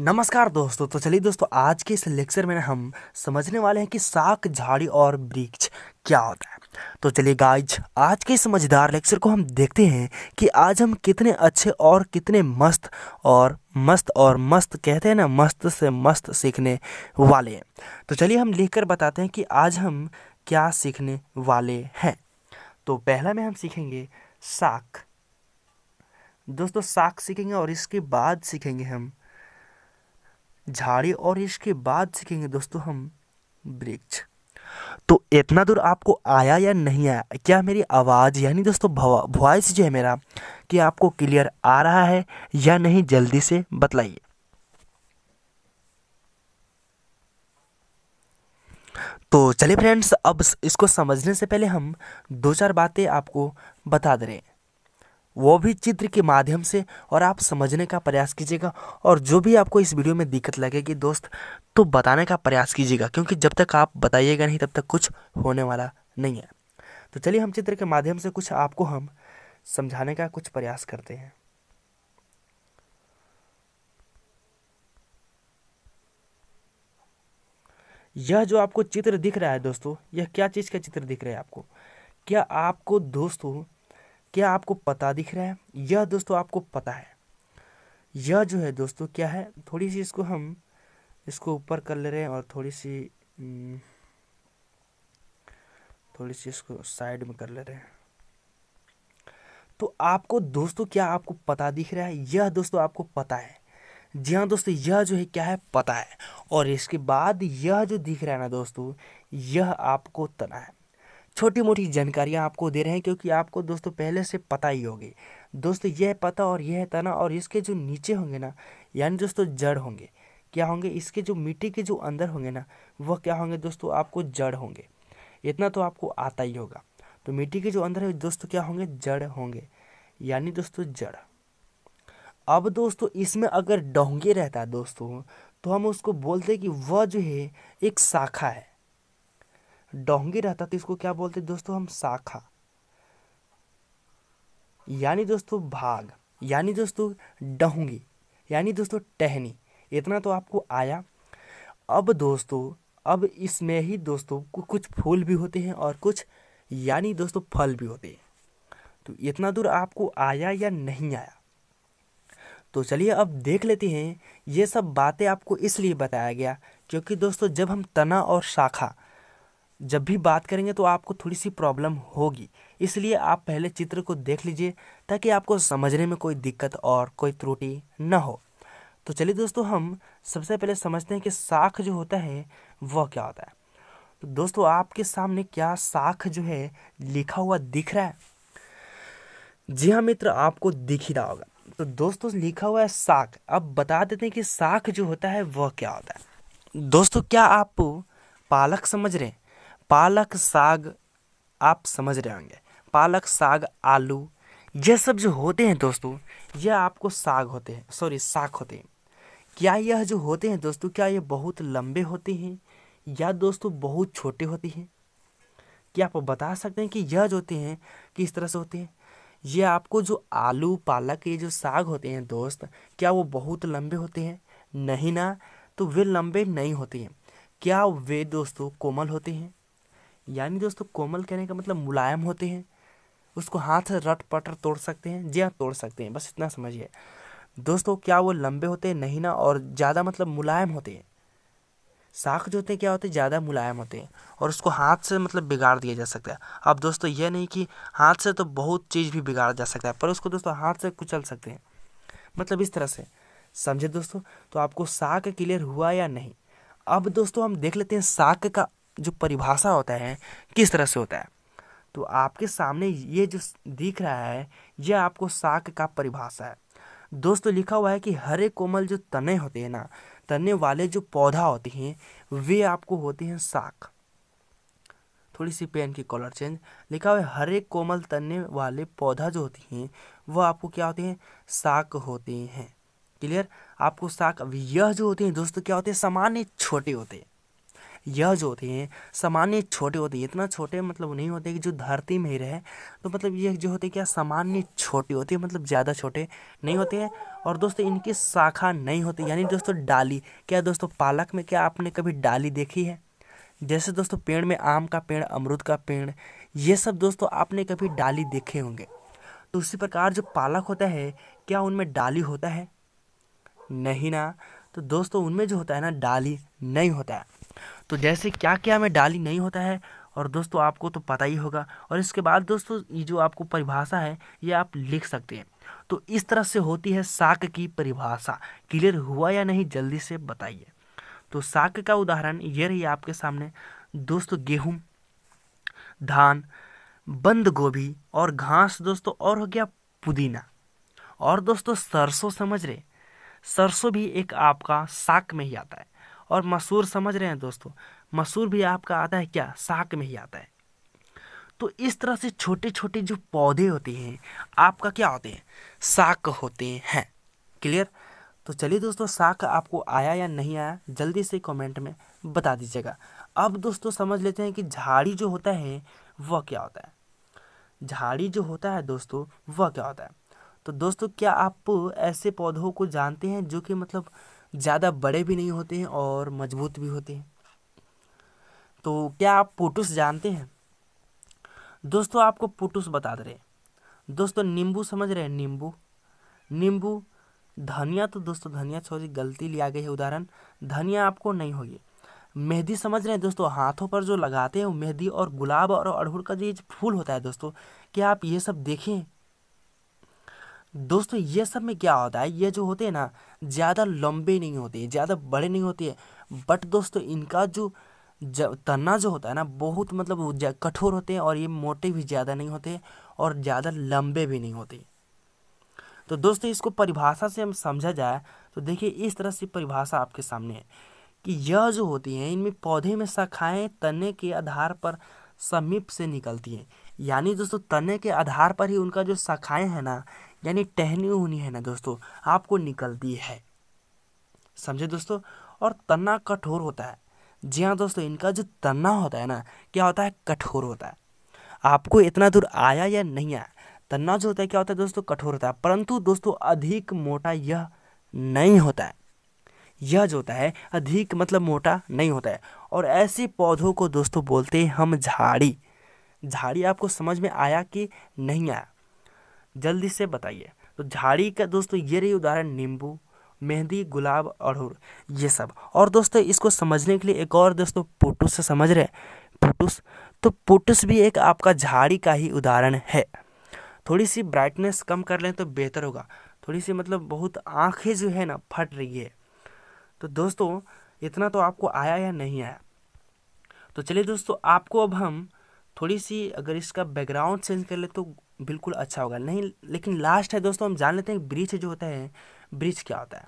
नमस्कार दोस्तों तो चलिए दोस्तों आज के इस लेक्चर में हम समझने वाले हैं कि साक झाड़ी और वृक्ष क्या होता है तो चलिए गाइज आज के इस मज़ेदार लेक्चर को हम देखते हैं कि आज हम कितने अच्छे और कितने मस्त और मस्त और मस्त कहते हैं ना मस्त से मस्त सीखने वाले हैं तो चलिए हम लिख कर बताते हैं कि आज हम क्या सीखने वाले हैं तो पहला में हम सीखेंगे साख दोस्तों साख सीखेंगे और इसके बाद सीखेंगे हम झाड़ी और इसके बाद सीखेंगे दोस्तों हम वृक्ष तो इतना दूर आपको आया या नहीं आया क्या मेरी आवाज़ यानी दोस्तों वॉइस जो है मेरा कि आपको क्लियर आ रहा है या नहीं जल्दी से बतलाइए तो चलिए फ्रेंड्स अब इसको समझने से पहले हम दो चार बातें आपको बता दे रहे हैं वो भी चित्र के माध्यम से और आप समझने का प्रयास कीजिएगा और जो भी आपको इस वीडियो में दिक्कत लगेगी दोस्त तो बताने का प्रयास कीजिएगा क्योंकि जब तक आप बताइएगा नहीं तब तक कुछ होने वाला नहीं है तो चलिए हम चित्र के माध्यम से कुछ आपको हम समझाने का कुछ प्रयास करते हैं यह जो आपको चित्र दिख रहा है दोस्तों यह क्या चीज़ का चित्र दिख रहा है आपको क्या आपको दोस्तों क्या आपको पता दिख रहा है यह दोस्तों आपको पता है यह जो है दोस्तों क्या है थोड़ी सी इसको हम इसको ऊपर कर ले रहे हैं और थोड़ी सी हम्म, थोड़ी सी इसको साइड में कर ले रहे हैं तो आपको दोस्तों क्या आपको पता दिख रहा है यह दोस्तों आपको पता है जी हाँ दोस्तों यह जो है क्या है पता है और इसके बाद यह जो दिख रहा है ना दोस्तों यह आपको तना है छोटी मोटी जानकारियाँ आपको दे रहे हैं क्योंकि आपको दोस्तों पहले से पता ही होगी दोस्तों यह पता और यह तना और इसके जो नीचे होंगे ना यानी दोस्तों जड़ होंगे क्या होंगे इसके जो मिट्टी के जो अंदर होंगे ना वह क्या होंगे दोस्तों आपको जड़ होंगे इतना तो आपको आता ही होगा तो मिट्टी के जो अंदर है दोस्तों क्या होंगे जड़ होंगे यानी दोस्तों जड़ अब दोस्तों इसमें अगर डोंगे रहता है दोस्तों तो हम उसको बोलते कि वह जो है एक शाखा है डोंगी रहता तो इसको क्या बोलते दोस्तों हम शाखा यानी दोस्तों भाग यानी दोस्तों डहोंगी यानी दोस्तों टहनी इतना तो आपको आया अब दोस्तों अब इसमें ही दोस्तों कुछ फूल भी होते हैं और कुछ यानी दोस्तों फल भी होते हैं तो इतना दूर आपको आया या नहीं आया तो चलिए अब देख लेते हैं ये सब बातें आपको इसलिए बताया गया क्योंकि दोस्तों जब हम तना और शाखा जब भी बात करेंगे तो आपको थोड़ी सी प्रॉब्लम होगी इसलिए आप पहले चित्र को देख लीजिए ताकि आपको समझने में कोई दिक्कत और कोई त्रुटि न हो तो चलिए दोस्तों हम सबसे पहले समझते हैं कि साख जो होता है वह क्या होता है तो दोस्तों आपके सामने क्या साख जो है लिखा हुआ दिख रहा है जी हाँ मित्र आपको दिख ही रहा होगा तो दोस्तों लिखा हुआ है साख अब बता देते हैं कि साख जो होता है वह क्या होता है दोस्तों क्या आप पालक समझ रहे हैं पालक साग आप समझ रहे होंगे पालक साग आलू यह सब जो होते हैं दोस्तों यह आपको साग होते हैं सॉरी साग होते हैं क्या यह जो होते हैं दोस्तों क्या ये बहुत लंबे होते हैं या दोस्तों बहुत छोटे होते हैं क्या आप बता सकते हैं कि यह जो होते हैं किस तरह से होते हैं ये आपको जो आलू पालक ये जो साग होते हैं दोस्त क्या वो बहुत लंबे होते हैं नहीं ना तो वे लंबे नहीं होते हैं क्या वे दोस्तों कोमल होते हैं यानी दोस्तों कोमल कहने का मतलब मुलायम होते हैं उसको हाथ रट पटर तोड़ सकते हैं जी हाँ तोड़ सकते हैं बस इतना समझिए दोस्तों क्या वो लंबे होते हैं नहीं ना और ज़्यादा मतलब मुलायम होते हैं साख जो होते हैं क्या होते हैं ज़्यादा मुलायम होते हैं और उसको हाथ से मतलब बिगाड़ दिया जा सकता है अब दोस्तों यह नहीं कि हाथ से तो बहुत चीज़ भी बिगाड़ जा सकता है पर उसको दोस्तों हाथ से कुचल सकते हैं मतलब इस तरह से समझे दोस्तों तो आपको साख क्लियर हुआ या नहीं अब दोस्तों हम देख लेते हैं साख का जो परिभाषा होता है किस तरह से होता है तो आपके सामने ये जो दिख रहा है ये आपको शाक का परिभाषा है दोस्तों लिखा हुआ है कि हरे कोमल जो तने होते हैं ना तने वाले जो पौधा होते हैं वे आपको होते हैं शाक थोड़ी सी पेन की कलर चेंज लिखा हुआ है हरे कोमल तने वाले पौधा जो होते हैं वह आपको क्या होते हैं शाक होते हैं क्लियर आपको शाक अब यह जो होते हैं दोस्तों क्या होते हैं सामान्य छोटे होते हैं यह जो होते हैं सामान्य छोटे होते हैं इतना छोटे मतलब नहीं होते कि जो धरती में ही रहे तो मतलब ये जो होते क्या सामान्य छोटे होते हैं मतलब ज़्यादा छोटे नहीं होते हैं और दोस्तों इनकी शाखा नहीं होती यानी दोस्तों डाली क्या दोस्तों पालक में क्या आपने कभी डाली देखी है जैसे दोस्तों पेड़ में आम का पेड़ अमरूद का पेड़ ये सब दोस्तों आपने कभी डाली देखे होंगे तो उसी प्रकार जो पालक होता है क्या उनमें डाली होता है नहीं ना तो दोस्तों उनमें जो होता है ना डाली नहीं होता है तो जैसे क्या क्या में डाली नहीं होता है और दोस्तों आपको तो पता ही होगा और इसके बाद दोस्तों ये जो आपको परिभाषा है ये आप लिख सकते हैं तो इस तरह से होती है साक की परिभाषा क्लियर हुआ या नहीं जल्दी से बताइए तो साक का उदाहरण ये रही आपके सामने दोस्तों गेहूँ धान बंद गोभी और घास दोस्तों और हो गया पुदीना और दोस्तों सरसों समझ रहे सरसों भी एक आपका साक में ही आता है और मसूर समझ रहे हैं दोस्तों मसूर भी आपका आता है क्या साक में ही आता है तो इस तरह से छोटे छोटे जो पौधे होते हैं आपका क्या होते हैं साक होते हैं क्लियर तो चलिए दोस्तों साक आपको आया या नहीं आया जल्दी से कमेंट में बता दीजिएगा अब दोस्तों समझ लेते हैं कि झाड़ी जो होता है वह क्या होता है झाड़ी जो होता है दोस्तों वह क्या होता है तो दोस्तों क्या आप ऐसे पौधों को जानते हैं जो कि मतलब ज़्यादा बड़े भी नहीं होते हैं और मजबूत भी होते हैं तो क्या आप पोटुस जानते हैं दोस्तों आपको पोटुस बता दे रहे हैं दोस्तों नींबू समझ रहे हैं नींबू नींबू धनिया तो दोस्तों धनिया सॉरी गलती लिया गई है उदाहरण धनिया आपको नहीं होगी मेहंदी समझ रहे हैं दोस्तों हाथों पर जो लगाते हैं मेहंदी और गुलाब और अड़हुल का जो फूल होता है दोस्तों क्या आप ये सब देखें दोस्तों ये सब में क्या होता है ये जो होते हैं ना ज़्यादा लंबे नहीं होते ज़्यादा बड़े नहीं होते बट दोस्तों इनका जो तना जो होता है ना बहुत मतलब कठोर होते हैं और ये मोटे भी ज़्यादा नहीं होते और ज़्यादा लंबे भी नहीं होते तो दोस्तों इसको परिभाषा से हम समझा जाए तो देखिए इस तरह से परिभाषा आपके सामने है कि यह जो होती हैं इनमें पौधे में शाखाएं तने के आधार पर समीप से निकलती हैं यानी दोस्तों तने के आधार पर ही उनका जो शाखाएं हैं ना यानी टहनी होनी है ना दोस्तों आपको निकलती है समझे दोस्तों और तना कठोर होता है जी हाँ दोस्तों इनका जो तना होता है ना क्या होता है कठोर होता है आपको इतना दूर आया या नहीं आया तन्ना जो होता है क्या होता है दोस्तों कठोर होता है परंतु दोस्तों अधिक मोटा यह नहीं होता है यह जो होता है अधिक मतलब मोटा नहीं होता है और ऐसे पौधों को दोस्तों बोलते हैं हम झाड़ी झाड़ी आपको समझ में आया कि नहीं आया जल्दी से बताइए तो झाड़ी का दोस्तों ये रही उदाहरण नींबू मेहंदी गुलाब अड़हुल ये सब और दोस्तों इसको समझने के लिए एक और दोस्तों पोटुस से समझ रहे हैं पोटुस तो पोटुस भी एक आपका झाड़ी का ही उदाहरण है थोड़ी सी ब्राइटनेस कम कर लें तो बेहतर होगा थोड़ी सी मतलब बहुत आंखें जो है ना फट रही है तो दोस्तों इतना तो आपको आया या नहीं आया तो चलिए दोस्तों आपको अब हम थोड़ी सी अगर इसका बैकग्राउंड चेंज कर ले तो बिल्कुल अच्छा होगा नहीं लेकिन लास्ट है दोस्तों हम जान लेते हैं ब्रिज जो होता है ब्रिज क्या होता है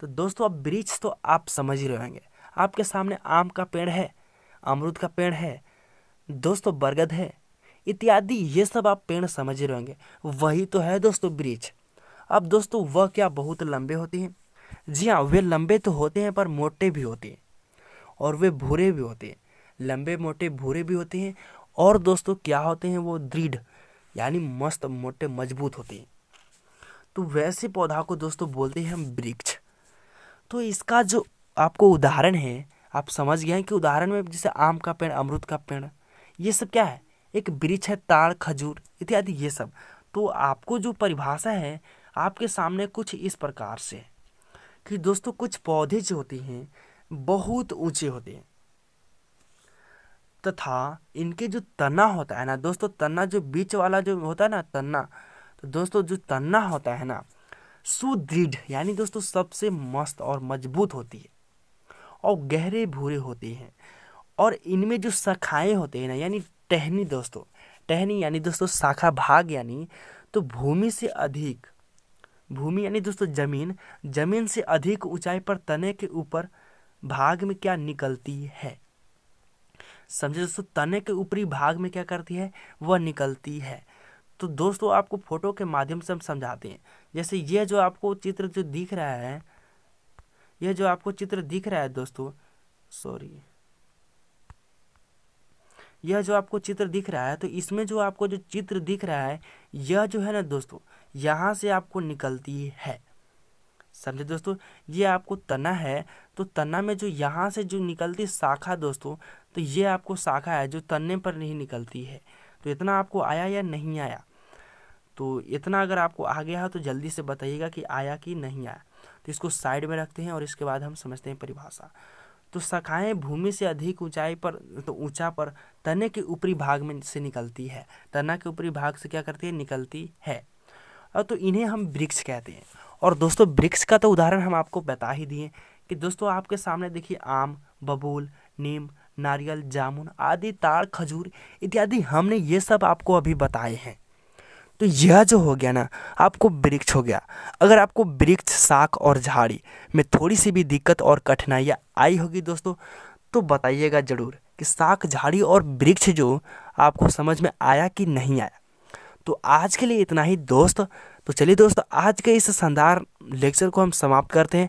तो दोस्तों अब ब्रिज तो आप समझ ही रहे होंगे आपके सामने आम का पेड़ है अमरूद का पेड़ है दोस्तों बरगद है इत्यादि ये सब आप पेड़ समझ रहे होंगे वही तो है दोस्तों ब्रिज अब दोस्तों वह क्या बहुत लंबे होते हैं जी हाँ वे लंबे तो होते हैं पर मोटे भी होते हैं और वे भूरे भी होते हैं लंबे मोटे भूरे भी होते हैं और दोस्तों क्या होते हैं वो दृढ़ यानी मस्त मोटे मजबूत होते हैं तो वैसे पौधा को दोस्तों बोलते हैं हम वृक्ष तो इसका जो आपको उदाहरण है आप समझ गए कि उदाहरण में जैसे आम का पेड़ अमरुद का पेड़ ये सब क्या है एक वृक्ष है ताड़ खजूर इत्यादि ये सब तो आपको जो परिभाषा है आपके सामने कुछ इस प्रकार से कि दोस्तों कुछ पौधे जो होते हैं बहुत ऊंचे होते हैं तथा इनके जो तना होता है ना दोस्तों तना जो बीच वाला जो होता है ना तना तो दोस्तों जो तना होता है ना सुदृढ़ यानी दोस्तों सबसे मस्त और मजबूत होती है और गहरे भूरे होते हैं और इनमें जो शाखाएँ होते हैं ना यानी टहनी दोस्तों टहनी यानी दोस्तों शाखा भाग यानी तो भूमि से अधिक भूमि यानी दोस्तों जमीन जमीन से अधिक ऊंचाई पर तने के ऊपर भाग में क्या निकलती है समझे दोस्तों तने के ऊपरी भाग में क्या करती है वह निकलती है तो दोस्तों आपको फोटो के माध्यम से हम समझाते हैं जैसे यह जो आपको चित्र जो दिख रहा है यह जो आपको चित्र दिख रहा है दोस्तों सॉरी यह जो आपको चित्र दिख रहा है तो इसमें जो आपको जो चित्र दिख रहा है यह जो है ना दोस्तों यहाँ से आपको निकलती है समझे दोस्तों ये आपको तना है तो तना में जो यहाँ से जो निकलती शाखा दोस्तों तो ये आपको शाखा है जो तने पर नहीं निकलती है तो इतना आपको आया या नहीं आया तो इतना अगर आपको आ गया है तो जल्दी से बताइएगा कि आया कि नहीं आया तो इसको साइड में रखते हैं और इसके बाद हम समझते हैं परिभाषा तो शाखाएं भूमि से अधिक ऊंचाई पर तो ऊंचा पर तने के ऊपरी भाग में से निकलती है तना के ऊपरी भाग से क्या करती है निकलती है और तो इन्हें हम वृक्ष कहते हैं और दोस्तों वृक्ष का तो उदाहरण हम आपको बता ही दिए कि दोस्तों आपके सामने देखिए आम बबूल नीम नारियल जामुन आदि ताड़ खजूर इत्यादि हमने ये सब आपको अभी बताए हैं तो यह जो हो गया ना आपको वृक्ष हो गया अगर आपको वृक्ष शाख और झाड़ी में थोड़ी सी भी दिक्कत और कठिनाइयाँ आई होगी दोस्तों तो बताइएगा ज़रूर कि शाख झाड़ी और वृक्ष जो आपको समझ में आया कि नहीं आया तो आज के लिए इतना ही दोस्त तो चलिए दोस्तों आज के इस शानदार लेक्चर को हम समाप्त करते हैं